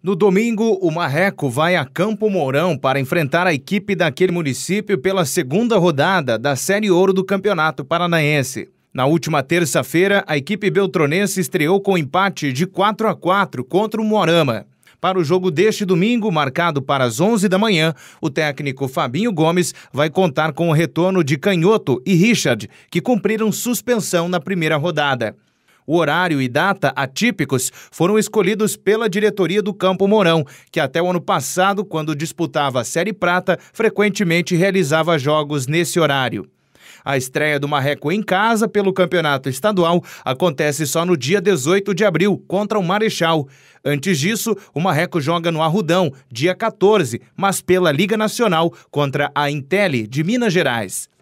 No domingo, o Marreco vai a Campo Mourão para enfrentar a equipe daquele município pela segunda rodada da Série Ouro do Campeonato Paranaense. Na última terça-feira, a equipe beltronense estreou com empate de 4 a 4 contra o Moarama. Para o jogo deste domingo, marcado para as 11 da manhã, o técnico Fabinho Gomes vai contar com o retorno de Canhoto e Richard, que cumpriram suspensão na primeira rodada. O horário e data atípicos foram escolhidos pela diretoria do Campo Mourão, que até o ano passado, quando disputava a Série Prata, frequentemente realizava jogos nesse horário. A estreia do Marreco em casa pelo campeonato estadual acontece só no dia 18 de abril, contra o Marechal. Antes disso, o Marreco joga no Arrudão, dia 14, mas pela Liga Nacional, contra a Intelli, de Minas Gerais.